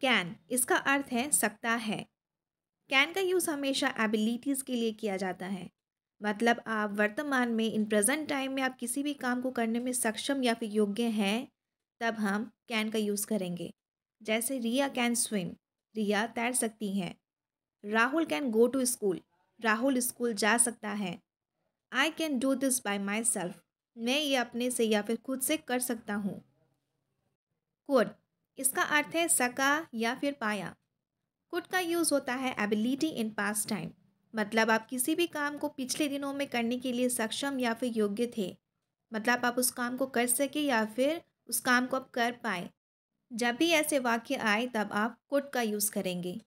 can इसका अर्थ है सकता है कैन का यूज़ हमेशा एबिलिटीज़ के लिए किया जाता है मतलब आप वर्तमान में इन प्रेजेंट टाइम में आप किसी भी काम को करने में सक्षम या फिर योग्य हैं तब हम कैन का यूज़ करेंगे जैसे रिया कैन स्विम रिया तैर सकती हैं Rahul can go to school Rahul school जा सकता है I can do this by myself मैं ये अपने से या फिर खुद से कर सकता हूँ कोड इसका अर्थ है सका या फिर पाया कुट का यूज़ होता है एबिलिटी इन पास टाइम मतलब आप किसी भी काम को पिछले दिनों में करने के लिए सक्षम या फिर योग्य थे मतलब आप उस काम को कर सके या फिर उस काम को आप कर पाए जब भी ऐसे वाक्य आए तब आप कुट का यूज़ करेंगे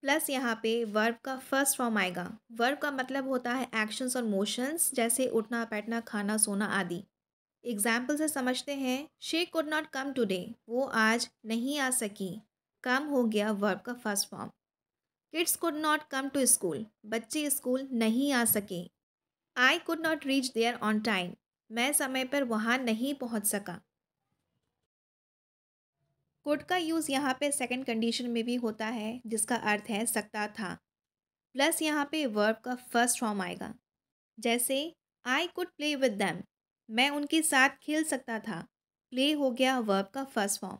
प्लस यहाँ पे वर्ब का फर्स्ट फॉर्म आएगा वर्ब का मतलब होता है एक्शंस और मोशंस जैसे उठना बैठना खाना सोना आदि एग्जाम्पल से समझते हैं शे कुड नॉट कम टूडे वो आज नहीं आ सकी कम हो गया वर्ब का first form kids could not come to school बच्चे स्कूल नहीं आ सके I could not reach there on time मैं समय पर वहाँ नहीं पहुँच सका कुड का यूज़ यहाँ पे सेकंड कंडीशन में भी होता है जिसका अर्थ है सकता था प्लस यहाँ पे वर्ब का फर्स्ट फॉर्म आएगा जैसे I could play with them मैं उनके साथ खेल सकता था प्ले हो गया वर्ब का first form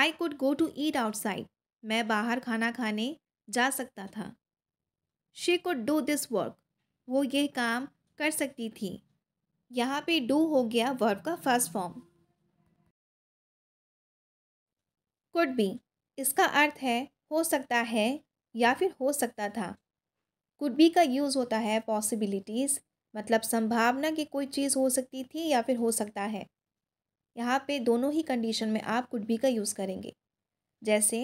I could go to eat outside मैं बाहर खाना खाने जा सकता था she could do this work वो ये काम कर सकती थी यहाँ पे डू हो गया वर्ब का फर्स्ट फॉर्म कुड बी इसका अर्थ है हो सकता है या फिर हो सकता था कुड बी का यूज़ होता है पॉसिबिलिटीज़ मतलब संभावना की कोई चीज़ हो सकती थी या फिर हो सकता है यहाँ पे दोनों ही कंडीशन में आप कुड बी का यूज़ करेंगे जैसे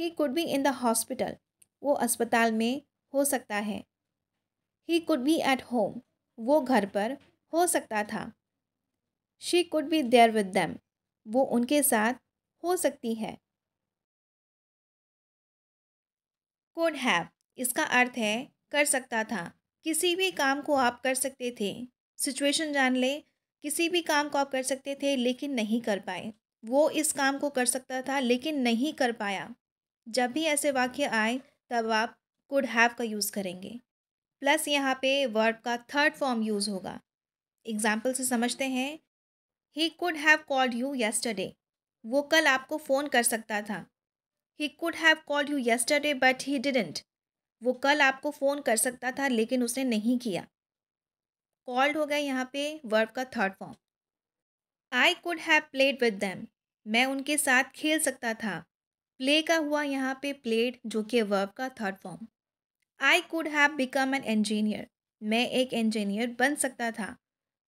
he could be in the hospital वो अस्पताल में हो सकता है he could be at home वो घर पर हो सकता था she could be there with them वो उनके साथ हो सकती है कुड हैव इसका अर्थ है कर सकता था किसी भी काम को आप कर सकते थे सिचुएशन जान लें किसी भी काम को आप कर सकते थे लेकिन नहीं कर पाए वो इस काम को कर सकता था लेकिन नहीं कर पाया जब भी ऐसे वाक्य आए तब आप कुड हैव का यूज़ करेंगे प्लस यहाँ पे वर्ब का थर्ड फॉर्म यूज़ होगा एग्जाम्पल से समझते हैं he could have called you yesterday वो कल आपको फ़ोन कर सकता था he could have called you yesterday but he didn't वो कल आपको फ़ोन कर सकता था लेकिन उसने नहीं किया कॉल्ड हो गया यहाँ पे वर्ब का third form I could have played with them मैं उनके साथ खेल सकता था प्ले का हुआ यहाँ पे प्लेड जो कि वर्ब का third form I could have become an engineer मैं एक इंजीनियर बन सकता था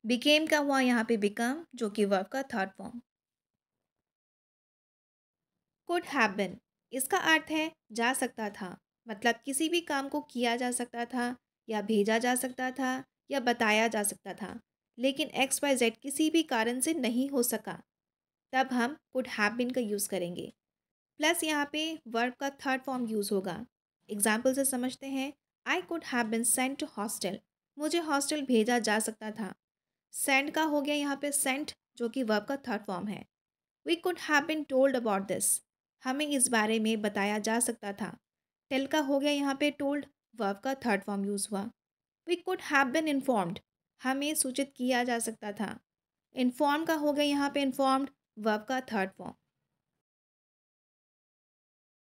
बिकेम का हुआ यहाँ पे बिकम जो कि वर्ब का third form could have been इसका अर्थ है जा सकता था मतलब किसी भी काम को किया जा सकता था या भेजा जा सकता था या बताया जा सकता था लेकिन एक्स वाई जेड किसी भी कारण से नहीं हो सका तब हम कुड हैव बिन का यूज़ करेंगे प्लस यहाँ पे वर्ब का थर्ड फॉर्म यूज़ होगा एग्जाम्पल से समझते हैं I could have been sent to hostel मुझे हॉस्टल भेजा जा सकता था सेंट का हो गया यहाँ पे सेंट जो कि वर्ब का थर्ड फॉर्म है we could have been told about this हमें इस बारे में बताया जा सकता था टेल का हो गया यहाँ पे टोल्ड वर्व का थर्ड फॉर्म यूज़ हुआ we could have been informed हमें सूचित किया जा सकता था इन्फॉर्म का हो गया यहाँ पे इन्फॉर्म्ड वर्ब का थर्ड फॉर्म